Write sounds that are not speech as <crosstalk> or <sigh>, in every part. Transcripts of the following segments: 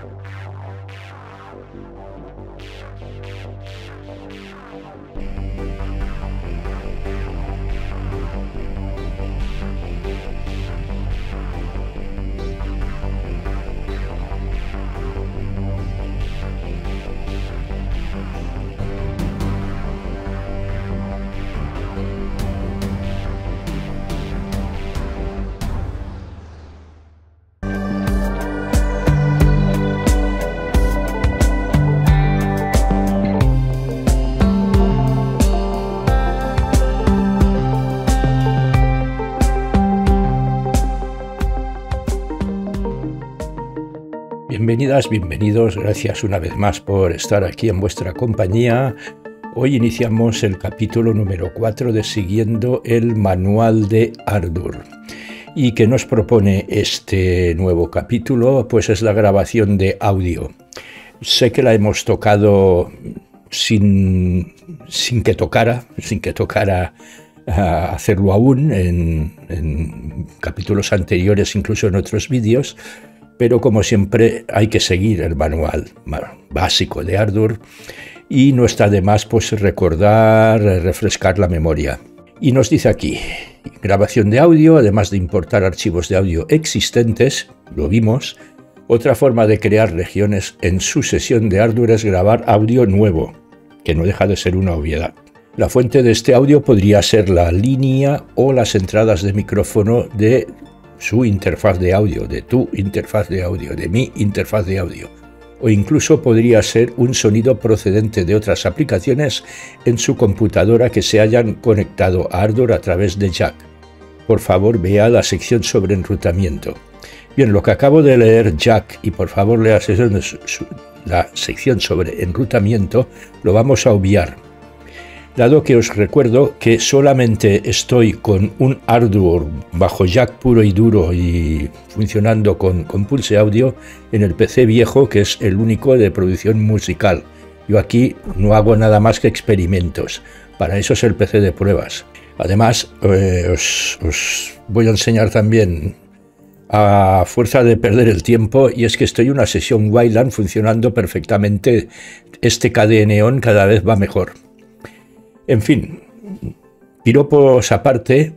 Thank you. Bienvenidas, bienvenidos, gracias una vez más por estar aquí en vuestra compañía. Hoy iniciamos el capítulo número 4 de Siguiendo el Manual de Ardur. ¿Y que nos propone este nuevo capítulo? Pues es la grabación de audio. Sé que la hemos tocado sin, sin que tocara, sin que tocara ah, hacerlo aún en, en capítulos anteriores, incluso en otros vídeos, pero como siempre hay que seguir el manual básico de Ardour y no está de más pues recordar, refrescar la memoria. Y nos dice aquí, grabación de audio, además de importar archivos de audio existentes, lo vimos, otra forma de crear regiones en su sesión de Ardour es grabar audio nuevo, que no deja de ser una obviedad. La fuente de este audio podría ser la línea o las entradas de micrófono de su interfaz de audio, de tu interfaz de audio, de mi interfaz de audio, o incluso podría ser un sonido procedente de otras aplicaciones en su computadora que se hayan conectado a Ardor a través de Jack. Por favor, vea la sección sobre enrutamiento. Bien, lo que acabo de leer Jack, y por favor lea la sección sobre enrutamiento, lo vamos a obviar dado que os recuerdo que solamente estoy con un hardware bajo jack puro y duro y funcionando con, pulse audio en el PC viejo, que es el único de producción musical. Yo aquí no hago nada más que experimentos. Para eso es el PC de pruebas. Además, eh, os, voy a enseñar también a fuerza de perder el tiempo y es que estoy en una sesión Wildland funcionando perfectamente. Este KDE Neon cada vez va mejor. En fin, piropos aparte,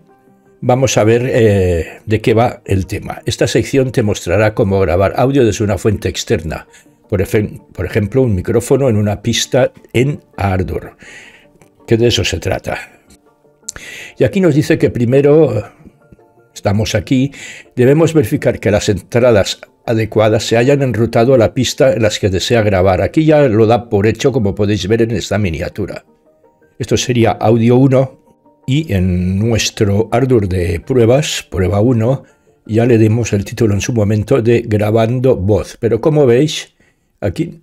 vamos a ver eh, de qué va el tema. Esta sección te mostrará cómo grabar audio desde una fuente externa, por, ejemplo, un micrófono en una pista en Ardor, ¿Qué de eso se trata. Y aquí nos dice que primero, estamos aquí, debemos verificar que las entradas adecuadas se hayan enrutado a la pista en las que desea grabar. Aquí ya lo da por hecho, como podéis ver en esta miniatura. Esto sería audio 1 y en nuestro hardware de pruebas, prueba 1, ya le dimos el título en su momento de grabando voz. Pero como veis, aquí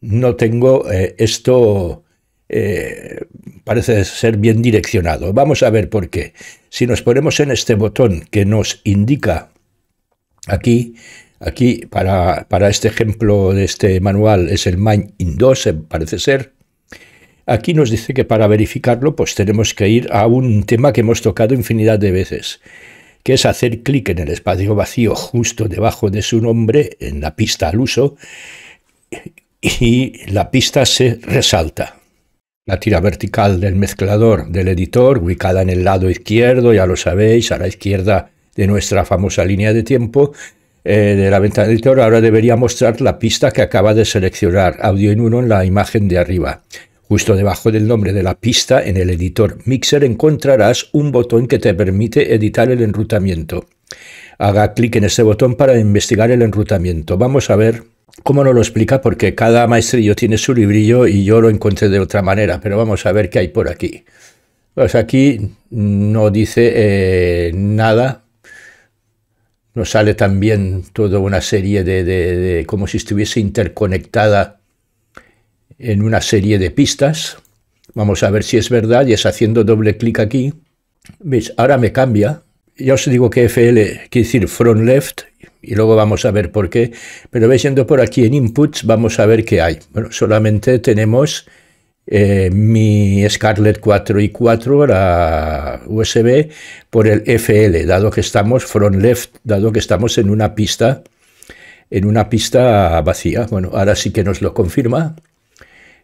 no tengo eh, esto, eh, parece ser bien direccionado. Vamos a ver por qué. Si nos ponemos en este botón que nos indica aquí, aquí para, para este ejemplo de este manual es el Mind in 2, eh, parece ser. Aquí nos dice que para verificarlo pues tenemos que ir a un tema que hemos tocado infinidad de veces, que es hacer clic en el espacio vacío justo debajo de su nombre, en la pista al uso, y la pista se resalta. La tira vertical del mezclador del editor, ubicada en el lado izquierdo, ya lo sabéis, a la izquierda de nuestra famosa línea de tiempo, eh, de la ventana editor, ahora debería mostrar la pista que acaba de seleccionar, audio en uno en la imagen de arriba. Justo debajo del nombre de la pista, en el editor Mixer, encontrarás un botón que te permite editar el enrutamiento. Haga clic en este botón para investigar el enrutamiento. Vamos a ver cómo nos lo explica, porque cada maestrillo tiene su librillo y yo lo encontré de otra manera, pero vamos a ver qué hay por aquí. Pues aquí no dice eh, nada, nos sale también toda una serie de, como si estuviese interconectada en una serie de pistas. Vamos a ver si es verdad y es haciendo doble clic aquí. ¿Veis? Ahora me cambia. Ya os digo que FL quiere decir front left y luego vamos a ver por qué. Pero veis, yendo por aquí en inputs vamos a ver qué hay. Bueno, solamente tenemos eh, mi Scarlett 4 y 4, la USB, por el FL, dado que estamos front left, dado que estamos en una pista, en una pista vacía. Bueno, ahora sí que nos lo confirma.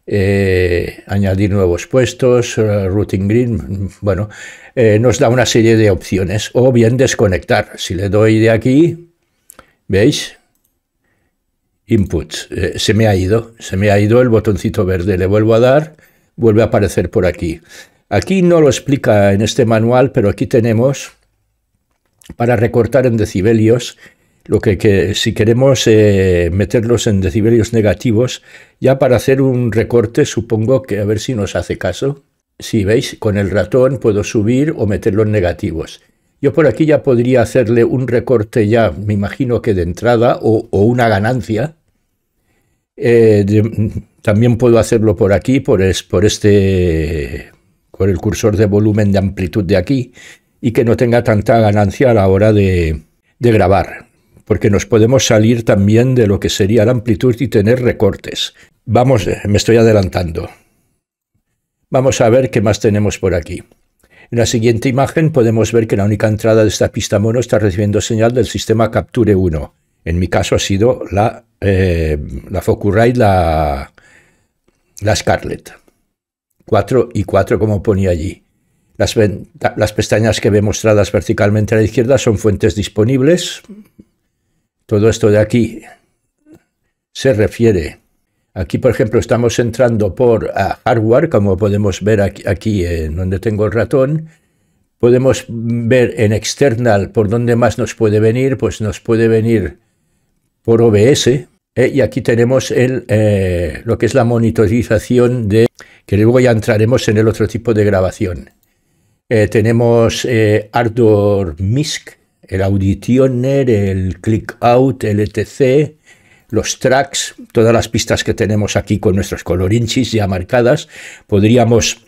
Eh, añadir nuevos puestos, eh, routing green, bueno, eh, nos da una serie de opciones. O bien desconectar. Si le doy de aquí, ¿veis? Input, se me ha ido, se me ha ido el botoncito verde. Le vuelvo a dar, vuelve a aparecer por aquí. Aquí no lo explica en este manual, pero aquí tenemos para recortar en decibelios lo que, si queremos eh, meterlos en decibelios negativos, ya para hacer un recorte, supongo que a ver si nos hace caso. Si veis, con el ratón puedo subir o meterlos negativos. Yo por aquí ya podría hacerle un recorte ya, me imagino que de entrada o, una ganancia. Eh, también puedo hacerlo por aquí, por, por este, el cursor de volumen de amplitud de aquí y que no tenga tanta ganancia a la hora de, de grabar porque nos podemos salir también de lo que sería la amplitud y tener recortes. Vamos, me estoy adelantando. Vamos a ver qué más tenemos por aquí. En la siguiente imagen podemos ver que la única entrada de esta pista mono está recibiendo señal del sistema Capture 1. En mi caso ha sido la, eh, la Focusrite, la, la Scarlett. 4 y 4 como ponía allí. Las, las, pestañas que ve mostradas verticalmente a la izquierda son fuentes disponibles, todo esto de aquí se refiere. Aquí, por ejemplo, estamos entrando por hardware, como podemos ver aquí, aquí en donde tengo el ratón. Podemos ver en external por dónde más nos puede venir. Pues nos puede venir por OBS. Eh, y aquí tenemos el, eh, lo que es la monitorización de... que luego ya entraremos en el otro tipo de grabación. Eh, tenemos Ardor MISC, el Auditioner, el Click Out, el ETC, los tracks, todas las pistas que tenemos aquí con nuestros colorinchis ya marcadas, podríamos,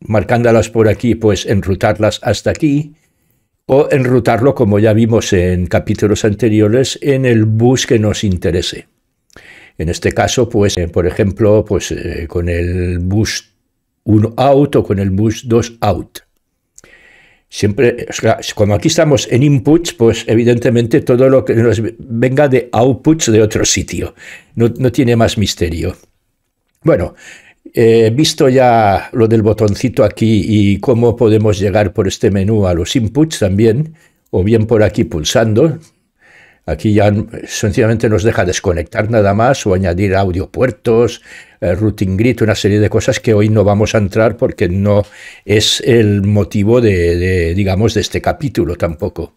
marcándolas por aquí, pues enrutarlas hasta aquí, o enrutarlo, como ya vimos en capítulos anteriores, en el bus que nos interese. En este caso, pues, eh, por ejemplo, pues, eh, con el bus 1 out o con el bus 2 out. Siempre, cuando aquí estamos en inputs, pues evidentemente todo lo que nos venga de outputs de otro sitio. No, tiene más misterio. Bueno, he eh, visto ya lo del botoncito aquí y cómo podemos llegar por este menú a los inputs también, o bien por aquí pulsando, Aquí ya sencillamente nos deja desconectar nada más o añadir audio puertos, eh, routing grid, una serie de cosas que hoy no vamos a entrar porque no es el motivo de, digamos, de este capítulo tampoco.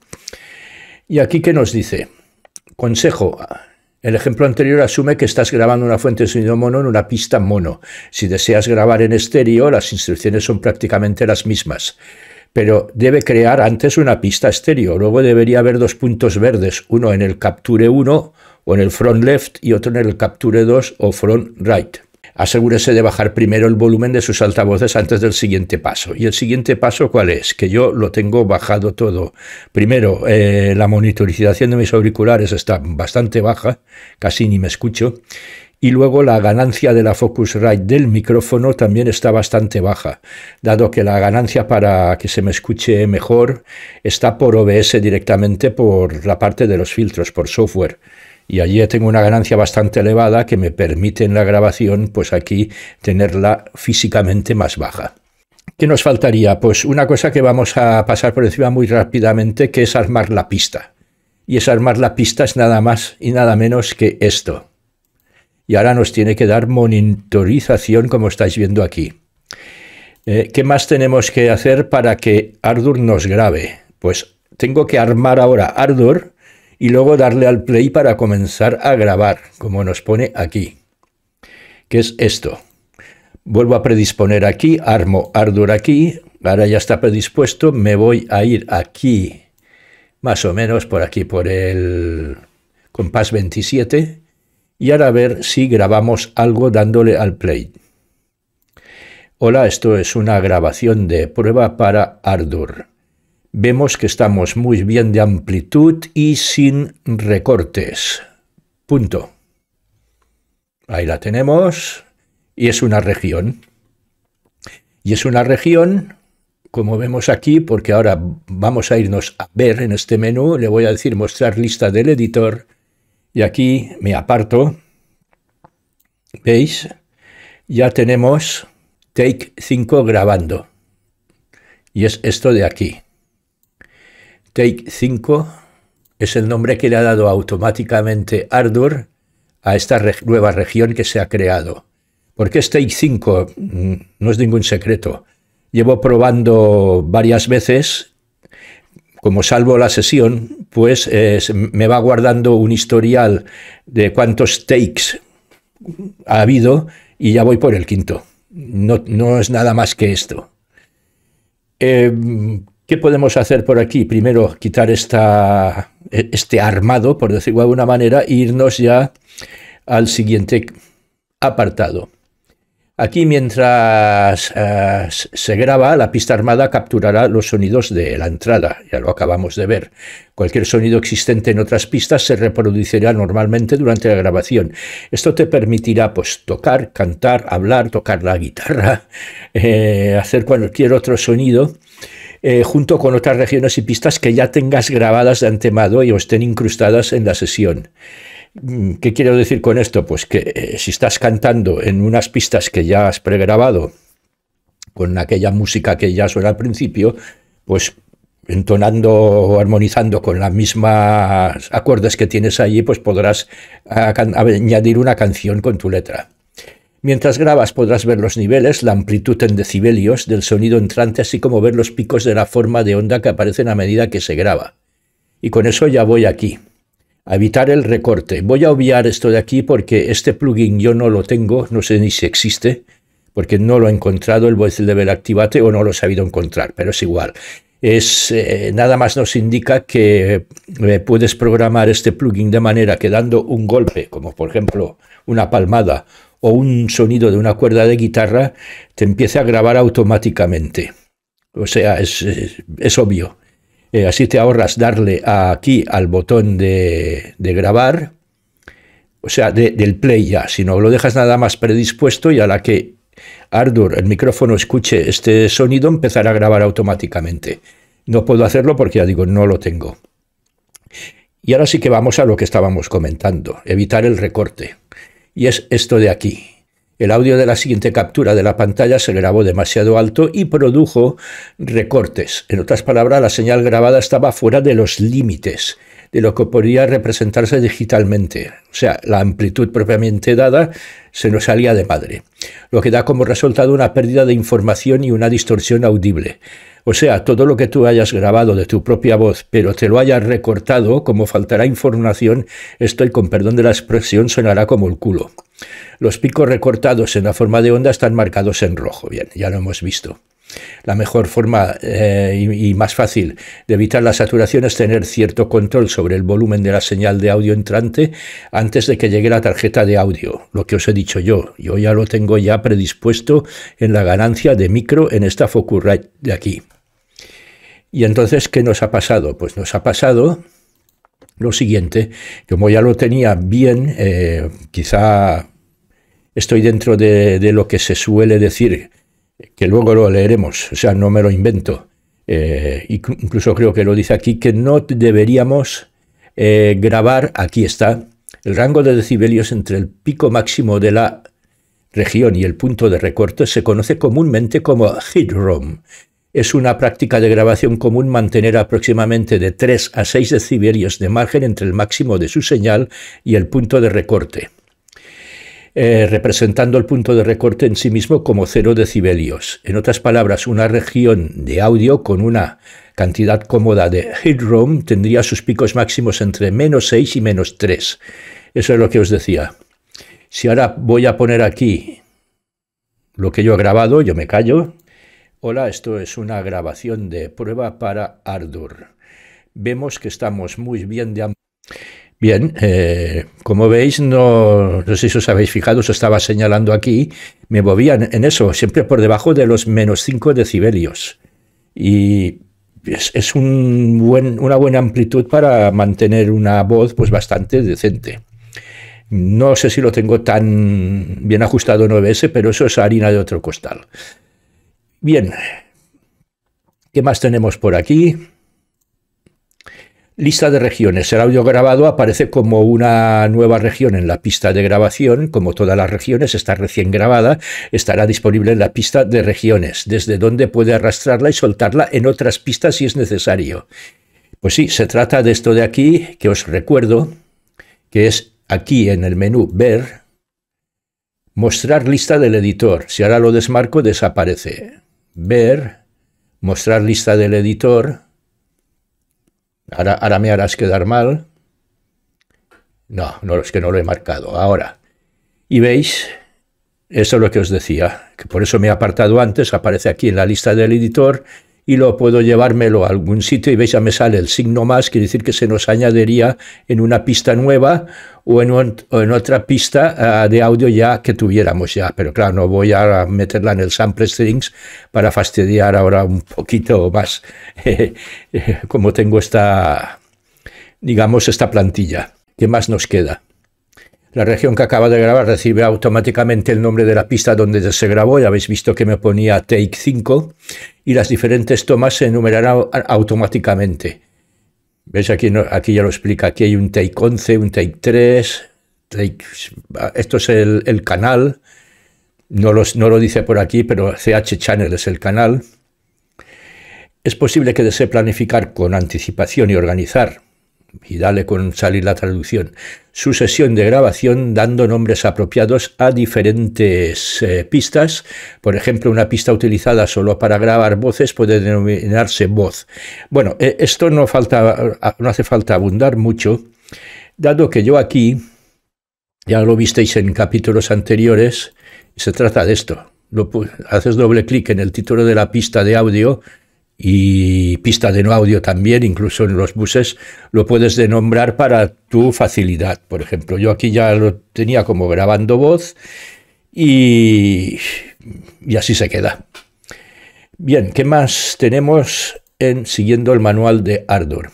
Y aquí ¿qué nos dice, consejo, el ejemplo anterior asume que estás grabando una fuente de sonido mono en una pista mono. Si deseas grabar en estéreo, las instrucciones son prácticamente las mismas pero debe crear antes una pista estéreo. Luego debería haber dos puntos verdes, uno en el capture 1 o en el front left y otro en el capture 2 o front right. Asegúrese de bajar primero el volumen de sus altavoces antes del siguiente paso. ¿Y el siguiente paso cuál es? Que yo lo tengo bajado todo. Primero, eh, la monitorización de mis auriculares está bastante baja, casi ni me escucho y luego la ganancia de la Focusrite del micrófono también está bastante baja, dado que la ganancia para que se me escuche mejor está por OBS directamente por la parte de los filtros, por software. Y allí tengo una ganancia bastante elevada que me permite en la grabación, pues aquí, tenerla físicamente más baja. ¿Qué nos faltaría? Pues una cosa que vamos a pasar por encima muy rápidamente, que es armar la pista. Y es armar la pista es nada más y nada menos que esto y ahora nos tiene que dar monitorización como estáis viendo aquí. Eh, ¿Qué más tenemos que hacer para que Ardour nos grabe? Pues tengo que armar ahora Ardour y luego darle al play para comenzar a grabar, como nos pone aquí, ¿Qué es esto. Vuelvo a predisponer aquí, armo Ardour aquí, ahora ya está predispuesto, me voy a ir aquí, más o menos por aquí, por el compás 27, y ahora a ver si grabamos algo dándole al play. Hola, esto es una grabación de prueba para Ardour. Vemos que estamos muy bien de amplitud y sin recortes. Punto. Ahí la tenemos. Y es una región. Y es una región, como vemos aquí, porque ahora vamos a irnos a ver en este menú. Le voy a decir mostrar lista del editor y aquí me aparto. ¿Veis? Ya tenemos take 5 grabando. Y es esto de aquí. Take 5 es el nombre que le ha dado automáticamente Ardour a esta nueva región que se ha creado. ¿Por qué es Take 5? Mm, no es ningún secreto. Llevo probando varias veces como salvo la sesión, pues eh, me va guardando un historial de cuántos takes ha habido y ya voy por el quinto. No, es nada más que esto. Eh, ¿Qué podemos hacer por aquí? Primero, quitar esta, e, este armado, por decirlo de alguna manera, e irnos ya al siguiente apartado. Aquí mientras eh, se graba, la pista armada capturará los sonidos de la entrada, ya lo acabamos de ver. Cualquier sonido existente en otras pistas se reproducirá normalmente durante la grabación. Esto te permitirá pues, tocar, cantar, hablar, tocar la guitarra, <laughs> eh, hacer cualquier otro sonido. Eh, junto con otras regiones y pistas que ya tengas grabadas de antemano y estén incrustadas en la sesión. ¿Qué quiero decir con esto? Pues que eh, si estás cantando en unas pistas que ya has pregrabado, con aquella música que ya suena al principio, pues entonando o armonizando con las mismas acordes que tienes allí, pues podrás ah, añadir una canción con tu letra. Mientras grabas podrás ver los niveles, la amplitud en decibelios del sonido entrante, así como ver los picos de la forma de onda que aparecen a medida que se graba. Y con eso ya voy aquí a evitar el recorte. Voy a obviar esto de aquí porque este plugin yo no lo tengo, no sé ni si existe, porque no lo he encontrado el Voice Level Activate o no lo he sabido encontrar, pero es igual. Es, eh, nada más nos indica que eh, puedes programar este plugin de manera que dando un golpe, como por ejemplo una palmada o un sonido de una cuerda de guitarra, te empiece a grabar automáticamente. O sea, es obvio, eh, así te ahorras darle aquí al botón de, grabar, o sea, del play ya, si no lo dejas nada más predispuesto y a la que Ardur, el micrófono, escuche este sonido, empezará a grabar automáticamente. No puedo hacerlo porque ya digo, no lo tengo. Y ahora sí que vamos a lo que estábamos comentando, evitar el recorte. Y es esto de aquí. El audio de la siguiente captura de la pantalla se grabó demasiado alto y produjo recortes. En otras palabras, la señal grabada estaba fuera de los límites de lo que podía representarse digitalmente. O sea, la amplitud propiamente dada se nos salía de madre, lo que da como resultado una pérdida de información y una distorsión audible. O sea, todo lo que tú hayas grabado de tu propia voz, pero te lo hayas recortado, como faltará información, esto, y con perdón de la expresión, sonará como el culo. Los picos recortados en la forma de onda están marcados en rojo, bien, ya lo hemos visto. La mejor forma eh, y, más fácil de evitar la saturación es tener cierto control sobre el volumen de la señal de audio entrante antes de que llegue la tarjeta de audio, lo que os he dicho yo. Yo ya lo tengo ya predispuesto en la ganancia de micro en esta Focusrite de aquí. Y entonces, ¿qué nos ha pasado? Pues nos ha pasado lo siguiente, como ya lo tenía bien, eh, quizá estoy dentro de, lo que se suele decir, que luego lo leeremos, o sea, no me lo invento. Eh, incluso creo que lo dice aquí, que no deberíamos eh, grabar, aquí está, el rango de decibelios entre el pico máximo de la región y el punto de recorte se conoce comúnmente como hit es una práctica de grabación común mantener aproximadamente de 3 a 6 decibelios de margen entre el máximo de su señal y el punto de recorte, eh, representando el punto de recorte en sí mismo como 0 decibelios. En otras palabras, una región de audio con una cantidad cómoda de headroom tendría sus picos máximos entre menos 6 y menos 3. Eso es lo que os decía. Si ahora voy a poner aquí lo que yo he grabado, yo me callo, Hola, esto es una grabación de prueba para Ardour. Vemos que estamos muy bien de Bien, eh, como veis, no, sé si os habéis fijado, os estaba señalando aquí, me movían en eso, siempre por debajo de los menos 5 decibelios. Y es, un buen, una buena amplitud para mantener una voz pues, bastante decente. No sé si lo tengo tan bien ajustado en OBS, pero eso es harina de otro costal. Bien, ¿qué más tenemos por aquí? Lista de regiones. El audio grabado aparece como una nueva región en la pista de grabación. Como todas las regiones, está recién grabada. Estará disponible en la pista de regiones, desde donde puede arrastrarla y soltarla en otras pistas si es necesario. Pues sí, se trata de esto de aquí, que os recuerdo, que es aquí en el menú Ver, Mostrar lista del editor. Si ahora lo desmarco, desaparece ver, mostrar lista del editor, ahora, me harás quedar mal, no, no, es que no lo he marcado, ahora, y veis, eso es lo que os decía, que por eso me he apartado antes, aparece aquí en la lista del editor y lo puedo llevármelo a algún sitio y veis ya me sale el signo más, quiere decir que se nos añadiría en una pista nueva o en, otra pista ah, de audio ya que tuviéramos ya. Pero claro, no voy a meterla en el sample strings para fastidiar ahora un poquito más <laughs> como tengo esta, digamos, esta plantilla. ¿Qué más nos queda? La región que acaba de grabar recibe automáticamente el nombre de la pista donde se grabó, ya habéis visto que me ponía Take 5, y las diferentes tomas se enumerarán automáticamente. ¿Ves? Aquí, aquí ya lo explica, aquí hay un Take 11, un Take 3, esto es el, canal, no, no lo dice por aquí, pero CH Channel es el canal. Es posible que desee planificar con anticipación y organizar y dale con salir la traducción, su sesión de grabación dando nombres apropiados a diferentes eh, pistas. Por ejemplo, una pista utilizada solo para grabar voces puede denominarse voz. Bueno, eh, esto no, hace falta abundar mucho, dado que yo aquí, ya lo visteis en capítulos anteriores, se trata de esto. haces doble clic en el título de la pista de audio y pista de no audio también, incluso en los buses lo puedes denombrar para tu facilidad. Por ejemplo, yo aquí ya lo tenía como grabando voz y, así se queda. Bien, ¿qué más tenemos en siguiendo el manual de Ardor?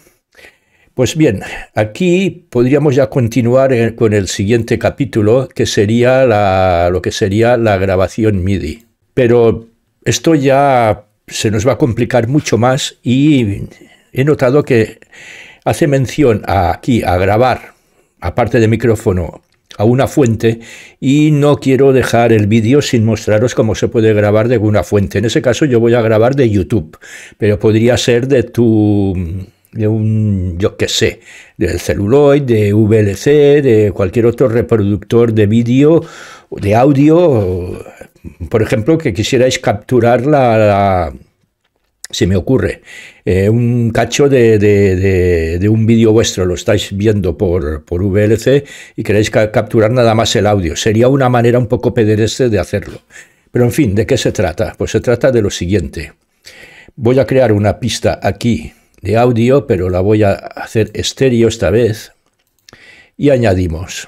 Pues bien, aquí podríamos ya continuar eh, con el siguiente capítulo, que sería la, lo que sería la grabación MIDI. Pero esto ya se nos va a complicar mucho más y he notado que hace mención aquí a grabar, aparte de micrófono, a una fuente y no quiero dejar el vídeo sin mostraros cómo se puede grabar de una fuente. En ese caso yo voy a grabar de YouTube, pero podría ser de tu de un, yo qué sé, del celuloid, de VLC, de cualquier otro reproductor de vídeo, de audio, por ejemplo, que quisierais capturar la, se me ocurre, eh, un cacho de, un vídeo vuestro, lo estáis viendo por, VLC y queréis capturar nada más el audio. Sería una manera un poco pedereste de hacerlo. Pero en fin, ¿de qué se trata? Pues se trata de lo siguiente. Voy a crear una pista aquí de audio, pero la voy a hacer estéreo esta vez. Y añadimos.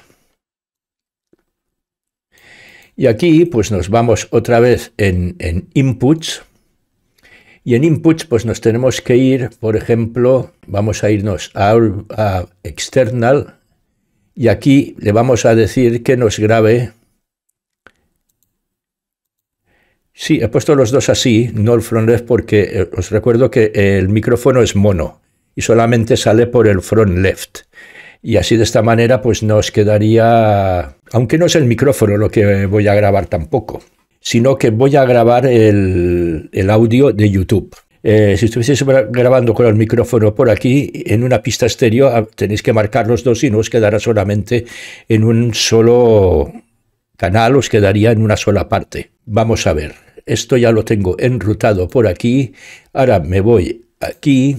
Y aquí pues nos vamos otra vez en, inputs. Y en inputs pues nos tenemos que ir, por ejemplo, vamos a irnos a, a external y aquí le vamos a decir que nos grabe. Sí, he puesto los dos así, no el front left porque eh, os recuerdo que el micrófono es mono y solamente sale por el front left y así de esta manera pues nos quedaría, aunque no es el micrófono lo que voy a grabar tampoco, sino que voy a grabar el, audio de YouTube. Eh, si estuvieseis grabando con el micrófono por aquí, en una pista estéreo, ah, tenéis que marcar los dos y no os quedará solamente en un solo canal, os quedaría en una sola parte. Vamos a ver, esto ya lo tengo enrutado por aquí, ahora me voy aquí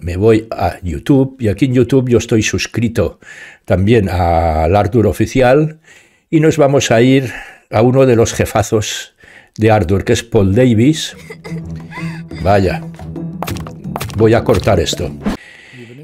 me voy a YouTube y aquí en YouTube yo estoy suscrito también al Ardour Oficial y nos vamos a ir a uno de los jefazos de Ardour, que es Paul Davis. <laughs> Vaya, voy a cortar esto.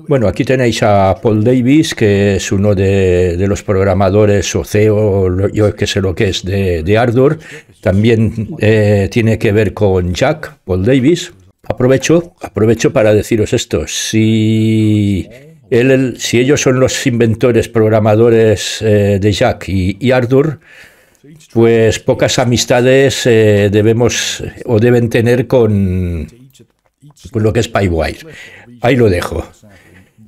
Bueno, aquí tenéis a Paul Davis, que es uno de, los programadores o CEO, yo que sé lo que es, de, de También eh, tiene que ver con Jack, Paul Davis. Aprovecho, aprovecho para deciros esto. Si, él, si ellos son los inventores, programadores eh, de Jack y, Arthur, pues pocas amistades eh, debemos o deben tener con, lo que es Pipewire. Ahí lo dejo.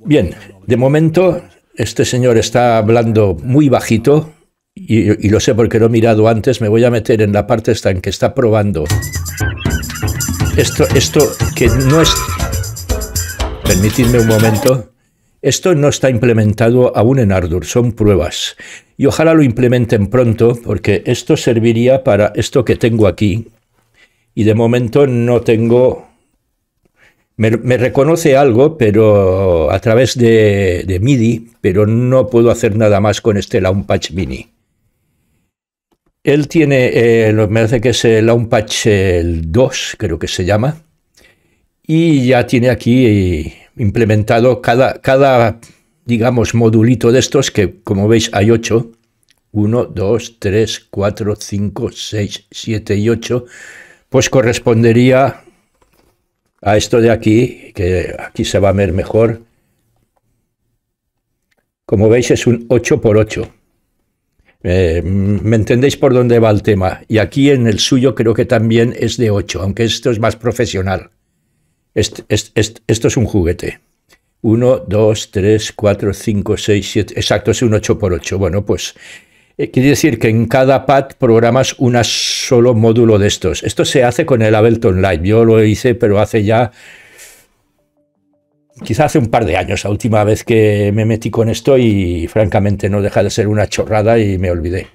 Bien, de momento este señor está hablando muy bajito y, y lo sé porque lo he mirado antes. Me voy a meter en la parte esta en que está probando esto, esto que no es... Permitidme un momento. Esto no está implementado aún en Ardour, son pruebas. Y ojalá lo implementen pronto, porque esto serviría para esto que tengo aquí. Y de momento no tengo... Me, reconoce algo, pero a través de, MIDI, pero no puedo hacer nada más con este Patch Mini. Él tiene, eh, me parece que es el Launchpad 2, creo que se llama, y ya tiene aquí eh, implementado cada, cada, digamos, modulito de estos, que como veis hay 8, 1, 2, 3, 4, 5, 6, 7 y 8, pues correspondería a esto de aquí, que aquí se va a ver mejor. Como veis es un 8 x 8 eh, ¿Me entendéis por dónde va el tema? Y aquí en el suyo creo que también es de 8, aunque esto es más profesional. esto es un juguete. 1, 2, 3, 4, 5, 6, 7. Exacto, es un 8x8. Bueno, pues eh, quiere decir que en cada pad programas un solo módulo de estos. Esto se hace con el Ableton Live. Yo lo hice, pero hace ya quizá hace un par de años, la última vez que me metí con esto y francamente no deja de ser una chorrada y me olvidé.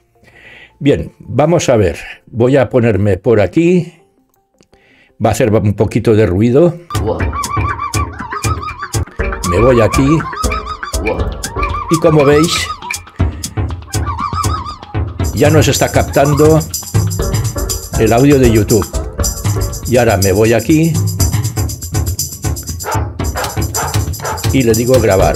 Bien, vamos a ver. Voy a ponerme por aquí. Va a hacer un poquito de ruido. Me voy aquí. Y como veis, ya nos está captando el audio de YouTube. Y ahora me voy aquí y le digo grabar.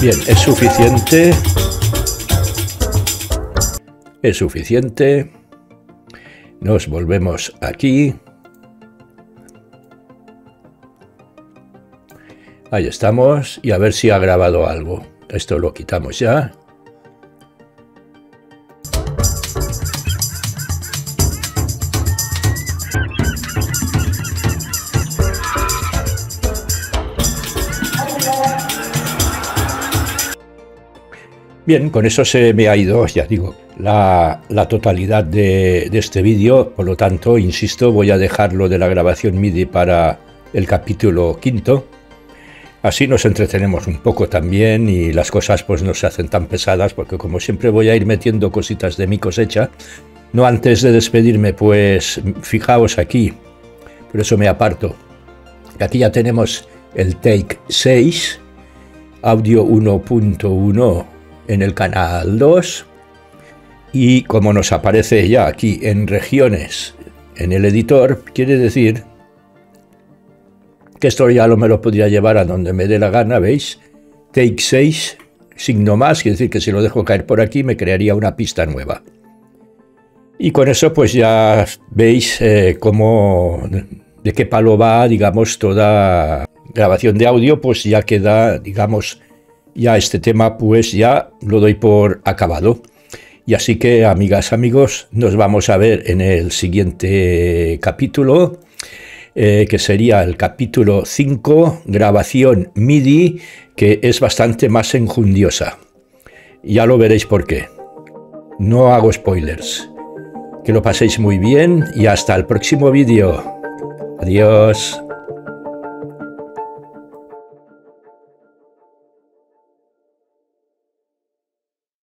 Bien, es suficiente. Es suficiente. Nos volvemos aquí. Ahí estamos y a ver si ha grabado algo. Esto lo quitamos ya. Bien, con eso se me ha ido, ya digo, la, totalidad de, de este vídeo, por lo tanto, insisto, voy a dejarlo de la grabación MIDI para el capítulo quinto, Así nos entretenemos un poco también y las cosas pues no se hacen tan pesadas porque como siempre voy a ir metiendo cositas de mi cosecha. No antes de despedirme pues fijaos aquí, por eso me aparto. Aquí ya tenemos el take 6, audio 1.1 en el canal 2 y como nos aparece ya aquí en regiones en el editor, quiere decir que esto ya lo me lo podría llevar a donde me dé la gana, ¿veis? Take 6, signo más, quiere decir que si lo dejo caer por aquí me crearía una pista nueva. Y con eso pues ya veis eh, cómo, de qué palo va, digamos, toda grabación de audio, pues ya queda, digamos, ya este tema pues ya lo doy por acabado. Y así que, amigas, amigos, nos vamos a ver en el siguiente capítulo eh, que sería el capítulo 5, grabación MIDI, que es bastante más enjundiosa. Ya lo veréis por qué. No hago spoilers. Que lo paséis muy bien y hasta el próximo vídeo. Adiós.